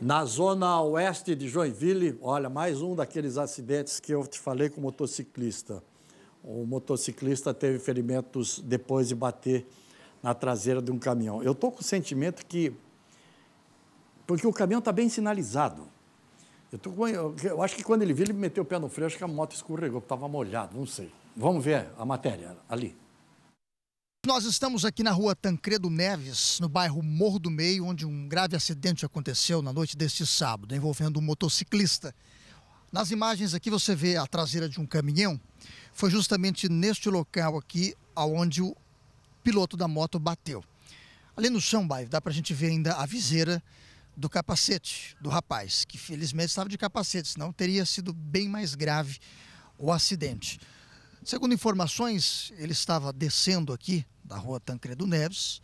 Na zona oeste de Joinville, olha, mais um daqueles acidentes que eu te falei com o motociclista. O motociclista teve ferimentos depois de bater na traseira de um caminhão. Eu estou com o sentimento que. Porque o caminhão está bem sinalizado. Eu, tô, eu, acho que quando ele viu, ele meteu o pé no freio, acho que a moto escorregou, estava molhado, não sei. Vamos ver a matéria ali. Nós estamos aqui na rua Tancredo Neves, no bairro Morro do Meio, onde um grave acidente aconteceu na noite deste sábado, envolvendo um motociclista. Nas imagens aqui você vê a traseira de um caminhão. Foi justamente neste local aqui onde o piloto da moto bateu. Ali no chão, bairro, dá para a gente ver ainda a viseira do capacete do rapaz, que felizmente estava de capacete, senão teria sido bem mais grave o acidente. Segundo informações, ele estava descendo aqui da rua Tancredo Neves,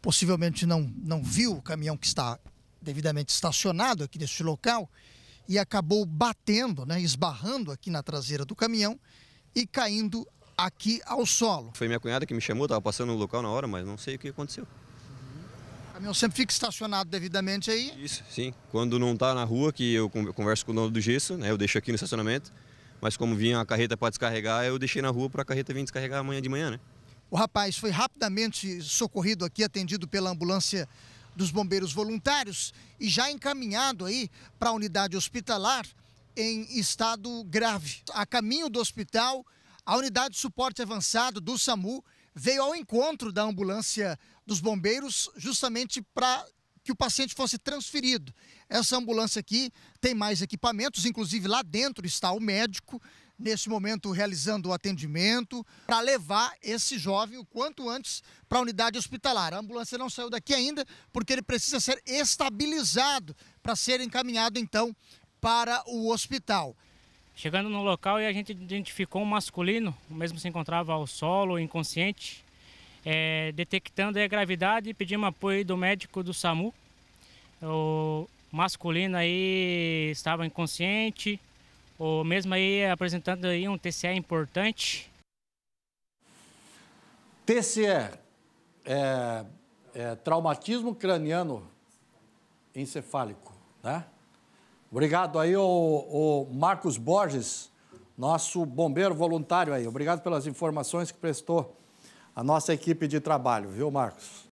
possivelmente não, não viu o caminhão que está devidamente estacionado aqui neste local e acabou batendo, né, esbarrando aqui na traseira do caminhão e caindo aqui ao solo. Foi minha cunhada que me chamou, estava passando no local na hora, mas não sei o que aconteceu. O caminhão sempre fica estacionado devidamente aí? Isso, sim. Quando não está na rua, que eu converso com o dono do gesso, né, eu deixo aqui no estacionamento, mas como vinha a carreta para descarregar, eu deixei na rua para a carreta vir descarregar amanhã de manhã, né? O rapaz foi rapidamente socorrido aqui, atendido pela ambulância dos bombeiros voluntários e já encaminhado aí para a unidade hospitalar em estado grave. A caminho do hospital, a unidade de suporte avançado do SAMU veio ao encontro da ambulância dos bombeiros justamente para que o paciente fosse transferido. Essa ambulância aqui tem mais equipamentos, inclusive lá dentro está o médico neste momento realizando o atendimento para levar esse jovem o quanto antes para a unidade hospitalar. A ambulância não saiu daqui ainda porque ele precisa ser estabilizado para ser encaminhado então para o hospital. Chegando no local a gente identificou um masculino, mesmo se encontrava ao solo, inconsciente, é, detectando a gravidade e pedimos apoio do médico do SAMU. O masculino aí estava inconsciente, o mesmo aí apresentando aí um TCE importante? TCE, é, é, é, traumatismo craniano encefálico, né? Obrigado aí o Marcos Borges, nosso bombeiro voluntário aí. Obrigado pelas informações que prestou a nossa equipe de trabalho, viu, Marcos?